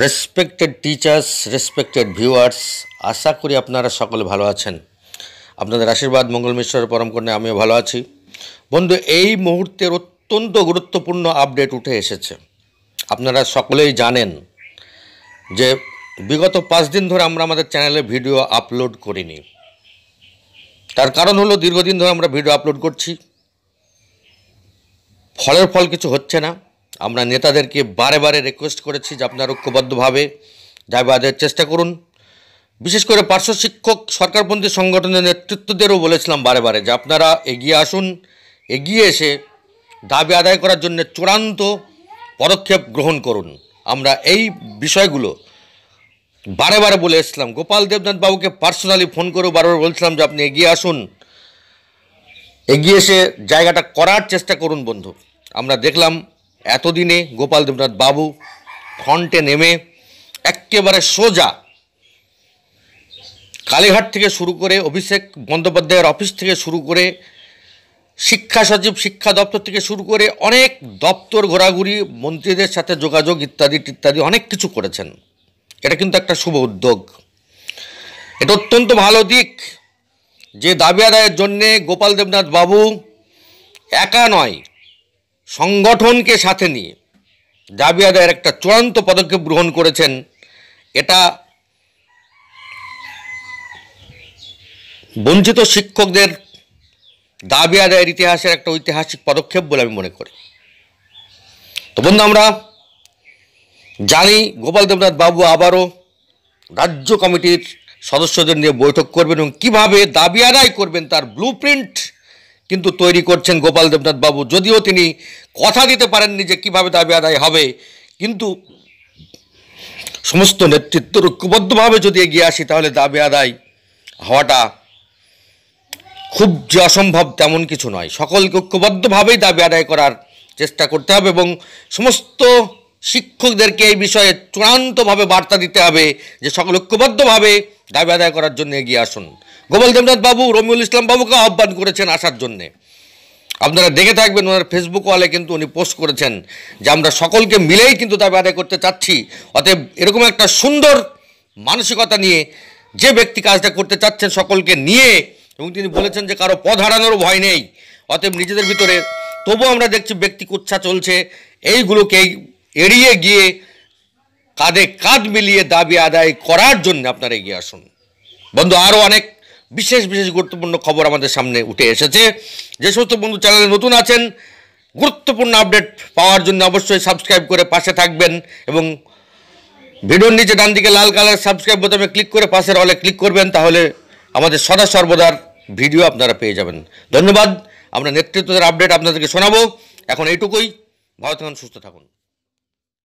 respected teachers respected viewers আশা করি আপনারা সকলে ভালো আছেন আপনাদের আশীর্বাদ মঙ্গল মিশ্রের কন্যা আমিও ভালো আছি বন্ধু এই মুহূর্তের অত্যন্ত গুরুত্বপূর্ণ আপডেট উঠে এসেছে আপনারা সকলেই জানেন যে বিগত পাঁচ দিন ধরে আমরা আমাদের চ্যানেলে ভিডিও আপলোড করিনি তার কারণ হলো দীর্ঘদিন ধরে আমরা ভিডিও আপলোড করছি ফলের ফল কিছু হচ্ছে না আমরা নেতাদেরকে বারে বারে রিকোয়েস্ট করেছি যে আপনারা ঐক্যবদ্ধভাবে যাবাদের চেষ্টা করুন বিশেষ করে পার্শ্ব শিক্ষক সরকারপন্থী সংগঠনের নেতৃত্বদেরও বলেছিলাম বারে বারে যে আপনারা এগিয়ে আসুন এগিয়ে এসে দাবি আদায় করার জন্য চূড়ান্ত পদক্ষেপ গ্রহণ করুন আমরা এই বিষয়গুলো বারে বারে বলে এসেছিলাম গোপাল দেবনাথ বাবুকে পার্সোনালি ফোন করেও বারবার বলছিলাম যে আপনি এগিয়ে আসুন এগিয়ে এসে জায়গাটা করার চেষ্টা করুন বন্ধু আমরা দেখলাম এতদিনে গোপাল দেবনাথ বাবু ফ্রন্টে নেমে একেবারে সোজা কালীঘাট থেকে শুরু করে অভিষেক বন্দ্যোপাধ্যায়ের অফিস থেকে শুরু করে শিক্ষা সচিব শিক্ষা দপ্তর থেকে শুরু করে অনেক দপ্তর ঘোরাঘুরি মন্ত্রীদের সাথে যোগাযোগ ইত্যাদি ইত্যাদি অনেক কিছু করেছেন এটা কিন্তু একটা শুভ উদ্যোগ এটা অত্যন্ত ভালো দিক যে দাবি আদায়ের জন্যে গোপাল দেবনাথ বাবু একা নয় সংগঠনকে সাথে নিয়ে দাবি আদায়ের একটা চূড়ান্ত পদক্ষেপ গ্রহণ করেছেন এটা বঞ্চিত শিক্ষকদের দাবি আদায়ের ইতিহাসের একটা ঐতিহাসিক পদক্ষেপ বলে আমি মনে করি তো বন্ধু আমরা জানি গোপাল দেবনাথ বাবু আবারও রাজ্য কমিটির সদস্যদের নিয়ে বৈঠক করবেন এবং কীভাবে দাবি আদায় করবেন তার ব্লু প্রিন্ট কিন্তু তৈরি করছেন গোপাল দেবনাথ বাবু যদিও তিনি কথা দিতে পারেননি যে কীভাবে দাবি আদায় হবে কিন্তু সমস্ত নেতৃত্ব ঐক্যবদ্ধভাবে যদি এগিয়ে আসি তাহলে দাবি আদায় হওয়াটা খুব যে অসম্ভব তেমন কিছু নয় সকলকে ঐক্যবদ্ধভাবেই দাবি আদায় করার চেষ্টা করতে হবে এবং সমস্ত শিক্ষকদেরকে এই বিষয়ে চূড়ান্তভাবে বার্তা দিতে হবে যে সকল ঐক্যবদ্ধভাবে দাবি আদায় করার জন্য এগিয়ে আসুন গোপাল দেবনাথ বাবু রমিউল ইসলাম বাবুকে আহ্বান করেছেন আসার জন্যে আপনারা দেখে থাকবেন ওনার ফেসবুক ওয়ালে কিন্তু উনি পোস্ট করেছেন যে আমরা সকলকে মিলেই কিন্তু দাবি আদায় করতে চাচ্ছি অতএব এরকম একটা সুন্দর মানসিকতা নিয়ে যে ব্যক্তি কাজটা করতে চাচ্ছেন সকলকে নিয়ে এবং তিনি বলেছেন যে কারো পথ হারানোরও ভয় নেই অতএব নিজেদের ভিতরে তবু আমরা দেখছি ব্যক্তি কুচ্ছা চলছে এইগুলোকে এড়িয়ে গিয়ে কাঁধে কাঁধ মিলিয়ে দাবি আদায় করার জন্য আপনারা এগিয়ে আসুন বন্ধু আরও অনেক বিশেষ বিশেষ গুরুত্বপূর্ণ খবর আমাদের সামনে উঠে এসেছে যে সমস্ত বন্ধু চ্যানেলে নতুন আছেন গুরুত্বপূর্ণ আপডেট পাওয়ার জন্য অবশ্যই সাবস্ক্রাইব করে পাশে থাকবেন এবং ভিডিওর নিচে ডান দিকে লাল কালার সাবস্ক্রাইব বোতামে ক্লিক করে পাশের অলে ক্লিক করবেন তাহলে আমাদের সদা সর্বদার ভিডিও আপনারা পেয়ে যাবেন ধন্যবাদ আমরা নেতৃত্বের আপডেট আপনাদেরকে শোনাবো এখন এইটুকুই ভালো থাকুন সুস্থ থাকুন